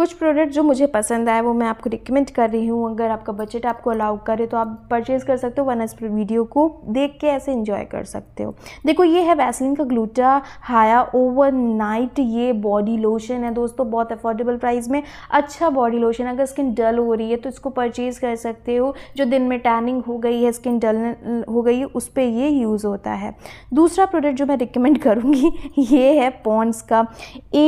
कुछ प्रोडक्ट जो मुझे पसंद आए वो मैं आपको रिकमेंड कर रही हूँ अगर आपका बजट आपको अलाउ करे तो आप परचेज़ कर सकते हो वन एस वीडियो को देख के ऐसे इन्जॉय कर सकते हो देखो ये है वैसलिन का ग्लूटा हाया ओवर नाइट ये बॉडी लोशन है दोस्तों बहुत अफोर्डेबल प्राइस में अच्छा बॉडी लोशन अगर स्किन डल हो रही है तो इसको परचेज़ कर सकते हो जो दिन में टैनिंग हो गई है स्किन डल हो गई उस पर ये यूज़ होता है दूसरा प्रोडक्ट जो मैं रिकमेंड करूँगी ये है पॉन्स का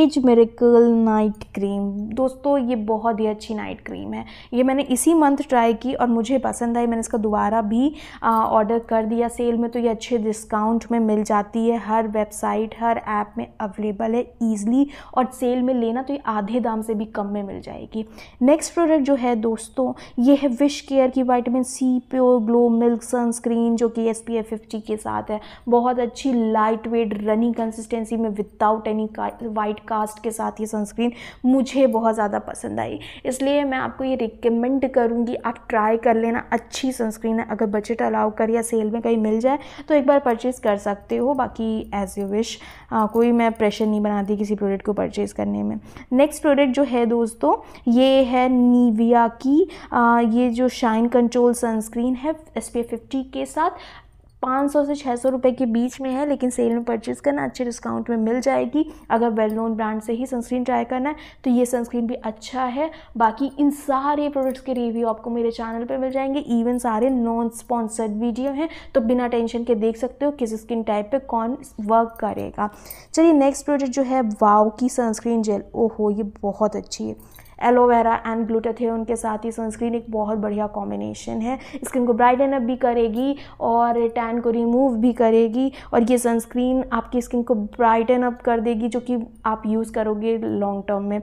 एज मेरिकल नाइट क्रीम दोस्तों ये बहुत ही अच्छी नाइट क्रीम है ये मैंने इसी मंथ ट्राई की और मुझे पसंद आई मैंने इसका दोबारा भी ऑर्डर कर दिया सेल में तो ये अच्छे डिस्काउंट में मिल जाती है हर वेबसाइट हर ऐप में अवेलेबल है ईज़िली और सेल में लेना तो ये आधे दाम से भी कम में मिल जाएगी नेक्स्ट प्रोडक्ट जो है दोस्तों ये है विश केयर की vitamin C pure glow milk sunscreen जो कि एस पी एफ फिफ्टी के साथ है बहुत अच्छी लाइट वेट रनिंग कंसिस्टेंसी में विदाउट एनी वाइट कास्ट के साथ ये सनस्क्रीन मुझे बहुत बहुत ज़्यादा पसंद आई इसलिए मैं आपको ये रिकमेंड करूँगी आप ट्राई कर लेना अच्छी सनस्क्रीन है अगर बजट अलाउ कर या सेल में कहीं मिल जाए तो एक बार परचेज़ कर सकते हो बाकी एज़ यू विश कोई मैं प्रेशर नहीं बनाती किसी प्रोडक्ट को परचेज़ करने में नेक्स्ट प्रोडक्ट जो है दोस्तों ये है नीविया की आ, ये जो शाइन कंट्रोल सनस्क्रीन है एस पी के साथ 500 से 600 रुपए के बीच में है लेकिन सेल में परचेज़ करना अच्छे डिस्काउंट में मिल जाएगी अगर वेल नोन ब्रांड से ही सनस्क्रीन ट्राई करना है तो ये सनस्क्रीन भी अच्छा है बाकी इन सारे प्रोडक्ट्स के रिव्यू आपको मेरे चैनल पर मिल जाएंगे इवन सारे नॉन स्पॉन्सर्ड वीडियो हैं तो बिना टेंशन के देख सकते हो किस स्किन टाइप पर कौन वर्क करेगा चलिए नेक्स्ट प्रोडक्ट जो है वाव की सनस्क्रीन जेल ओहो ये बहुत अच्छी है एलोवेरा एंड ग्लूटाथियोन के साथ ही सनस्क्रीन एक बहुत बढ़िया कॉम्बिनेशन है स्किन को ब्राइटन अप भी करेगी और टैन को रिमूव भी करेगी और ये सनस्क्रीन आपकी स्किन को ब्राइटन अप कर देगी जो कि आप यूज़ करोगे लॉन्ग टर्म में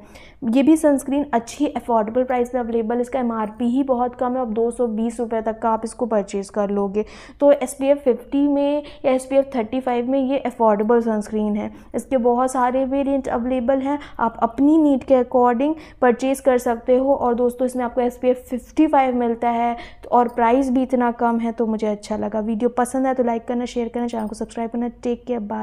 ये भी सनस्क्रीन अच्छी अफोर्डेबल प्राइस में अवेलेबल इसका एम ही बहुत कम है अब दो सौ रुपये तक का आप इसको परचेज़ कर लोगे तो एस पी में या एस पी में ये अफोर्डेबल सनस्क्रीन है इसके बहुत सारे वेरियंट अवेलेबल हैं आप अपनी नीड के अकॉर्डिंग पर परचेज़ कर सकते हो और दोस्तों इसमें आपको एस पी फिफ्टी फाइव मिलता है तो और प्राइस भी इतना कम है तो मुझे अच्छा लगा वीडियो पसंद है तो लाइक करना शेयर करना चैनल को सब्सक्राइब करना टेक केयर बाय